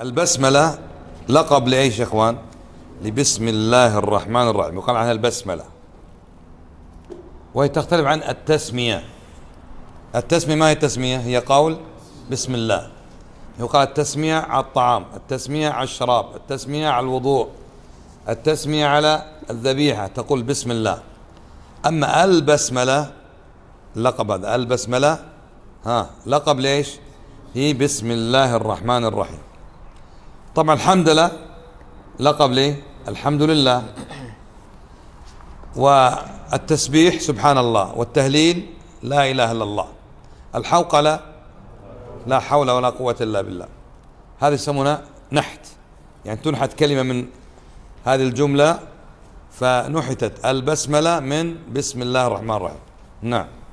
البسملة لقب لإيش يا إخوان؟ لبسم الله الرحمن الرحيم يقال عنها البسملة وهي تختلف عن التسمية التسمية ما هي التسمية؟ هي قول بسم الله يقال التسمية على الطعام التسمية على الشراب التسمية على الوضوء التسمية على الذبيحة تقول بسم الله أما البسملة لقب هذا البسملة ها لقب ليش؟ هي بسم الله الرحمن الرحيم طبعا الحمد لله لقب ليه الحمد لله والتسبيح سبحان الله والتهليل لا إله إلا الله الحوقلة لا حول ولا قوة إلا بالله هذا يسمونها نحت يعني تنحت كلمة من هذه الجملة فنحتت البسملة من بسم الله الرحمن الرحيم نعم